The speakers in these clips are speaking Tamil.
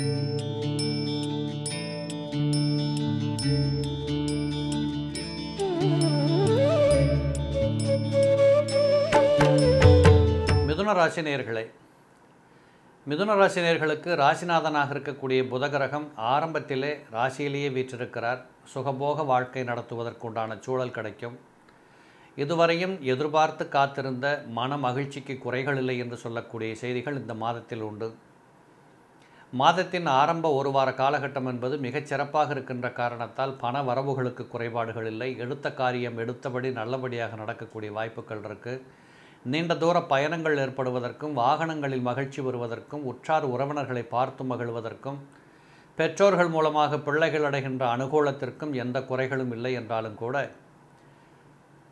மிதுன ராசி மிதுன ராசி நேர்களுக்கு ராசிநாதனாக இருக்கக்கூடிய புதகரகம் ஆரம்பத்திலே ராசியிலேயே வீற்றிருக்கிறார் சுகபோக வாழ்க்கை நடத்துவதற்குண்டான சூழல் கிடைக்கும் இதுவரையும் எதிர்பார்த்து காத்திருந்த மன மகிழ்ச்சிக்கு குறைகள் இல்லை என்று சொல்லக்கூடிய செய்திகள் இந்த மாதத்தில் உண்டு மாதத்தின் ஆரம்ப ஒரு வார காலகட்டம் என்பது மிகச் சிறப்பாக இருக்கின்ற காரணத்தால் பண வரவுகளுக்கு குறைபாடுகள் இல்லை எடுத்த காரியம் எடுத்தபடி நல்லபடியாக நடக்கக்கூடிய வாய்ப்புகள் இருக்குது நீண்ட தூர பயணங்கள் ஏற்படுவதற்கும் வாகனங்களில் மகிழ்ச்சி வருவதற்கும் உற்றார் உறவினர்களை பார்த்து மகிழ்வதற்கும் பெற்றோர்கள் மூலமாக பிள்ளைகள் அடைகின்ற அனுகூலத்திற்கும் எந்த குறைகளும் இல்லை என்றாலும் கூட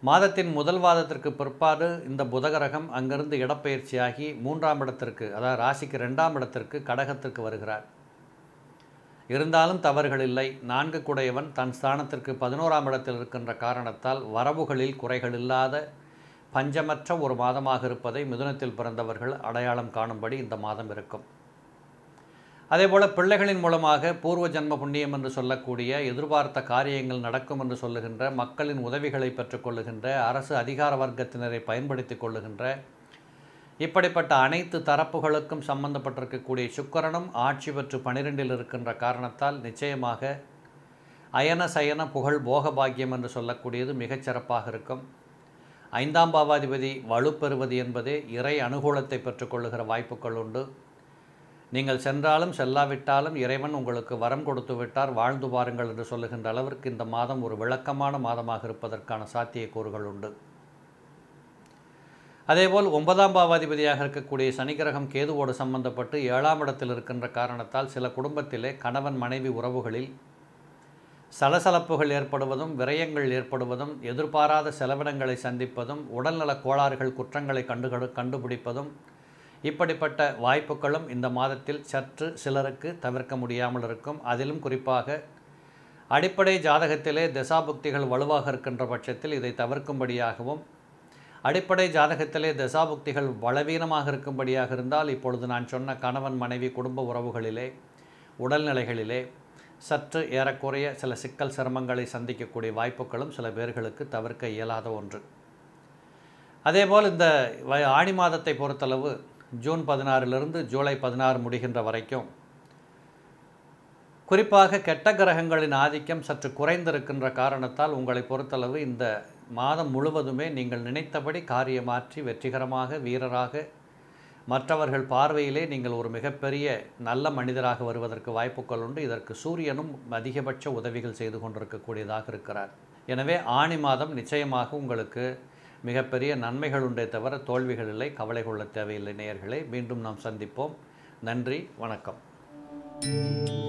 மாதத்தின் முதல் வாதத்திற்கு பிற்பாடு இந்த புதகரகம் அங்கிருந்து இடப்பெயர்ச்சியாகி மூன்றாம் இடத்திற்கு அதாவது ராசிக்கு ரெண்டாம் இடத்திற்கு கடகத்திற்கு வருகிறார் இருந்தாலும் தவறுகள் இல்லை நான்கு குடையவன் தன் ஸ்தானத்திற்கு பதினோராம் இடத்தில் இருக்கின்ற காரணத்தால் வரவுகளில் குறைகள் இல்லாத பஞ்சமற்ற ஒரு மாதமாக இருப்பதை மிதுனத்தில் பிறந்தவர்கள் அடையாளம் காணும்படி இந்த மாதம் இருக்கும் அதே போல் பிள்ளைகளின் மூலமாக பூர்வ ஜன்ம புண்ணியம் என்று சொல்லக்கூடிய எதிர்பார்த்த காரியங்கள் நடக்கும் என்று சொல்லுகின்ற மக்களின் உதவிகளை பெற்றுக்கொள்ளுகின்ற அரசு அதிகார வர்க்கத்தினரை பயன்படுத்தி கொள்ளுகின்ற இப்படிப்பட்ட அனைத்து தரப்புகளுக்கும் சம்பந்தப்பட்டிருக்கக்கூடிய சுக்கரனும் ஆட்சி பெற்று பனிரெண்டில் இருக்கின்ற காரணத்தால் நிச்சயமாக அயன சயன புகழ் போக பாக்கியம் என்று சொல்லக்கூடியது மிகச்சிறப்பாக இருக்கும் ஐந்தாம் பாவாதிபதி வலுப்பெறுவது என்பது இறை அனுகூலத்தை பெற்றுக்கொள்ளுகிற வாய்ப்புகள் உண்டு நீங்கள் சென்றாலும் செல்லாவிட்டாலும் இறைவன் உங்களுக்கு வரம் கொடுத்து விட்டார் வாழ்ந்து பாருங்கள் என்று சொல்லுகின்ற அளவிற்கு இந்த மாதம் ஒரு விளக்கமான மாதமாக இருப்பதற்கான சாத்தியக்கூறுகள் உண்டு அதேபோல் ஒன்பதாம் பாவாதிபதியாக இருக்கக்கூடிய சனி கிரகம் கேதுவோடு சம்பந்தப்பட்டு ஏழாம் இடத்தில் இருக்கின்ற காரணத்தால் சில குடும்பத்திலே கணவன் மனைவி உறவுகளில் சலசலப்புகள் ஏற்படுவதும் விரயங்கள் ஏற்படுவதும் எதிர்பாராத செலவினங்களை சந்திப்பதும் உடல்நலக் கோளாறுகள் குற்றங்களை கண்டு கண்டுபிடிப்பதும் இப்படிப்பட்ட வாய்ப்புகளும் இந்த மாதத்தில் சற்று சிலருக்கு தவிர்க்க முடியாமல் இருக்கும் அதிலும் குறிப்பாக அடிப்படை ஜாதகத்திலே தசாபுக்திகள் வலுவாக இருக்கின்ற பட்சத்தில் இதை தவிர்க்கும்படியாகவும் அடிப்படை ஜாதகத்திலே தசாபுக்திகள் பலவீனமாக இருக்கும்படியாக இருந்தால் இப்பொழுது நான் சொன்ன கணவன் மனைவி குடும்ப உறவுகளிலே உடல்நிலைகளிலே சற்று ஏறக்குறைய சில சிக்கல் சிரமங்களை சந்திக்கக்கூடிய வாய்ப்புகளும் சில பேர்களுக்கு தவிர்க்க இயலாத ஒன்று அதேபோல் இந்த ஆணி மாதத்தை பொறுத்தளவு ஜூன் பதினாறிலிருந்து ஜூலை பதினாறு முடிகின்ற வரைக்கும் குறிப்பாக கெட்ட கிரகங்களின் ஆதிக்கம் சற்று குறைந்திருக்கின்ற காரணத்தால் உங்களை பொறுத்தளவு இந்த மாதம் முழுவதுமே நீங்கள் நினைத்தபடி காரியமாற்றி வெற்றிகரமாக வீரராக மற்றவர்கள் பார்வையிலே நீங்கள் ஒரு மிகப்பெரிய நல்ல மனிதராக வருவதற்கு வாய்ப்புகள் உண்டு இதற்கு சூரியனும் அதிகபட்ச உதவிகள் செய்து கொண்டிருக்கக்கூடியதாக இருக்கிறார் எனவே ஆணி மாதம் நிச்சயமாக உங்களுக்கு மிகப்பெரிய நன்மைகள் உண்டே தவிர தோல்விகள் இல்லை கவலை கொள்ள தேவையில்லை நேயர்களை மீண்டும் நாம் சந்திப்போம் நன்றி வணக்கம் thank you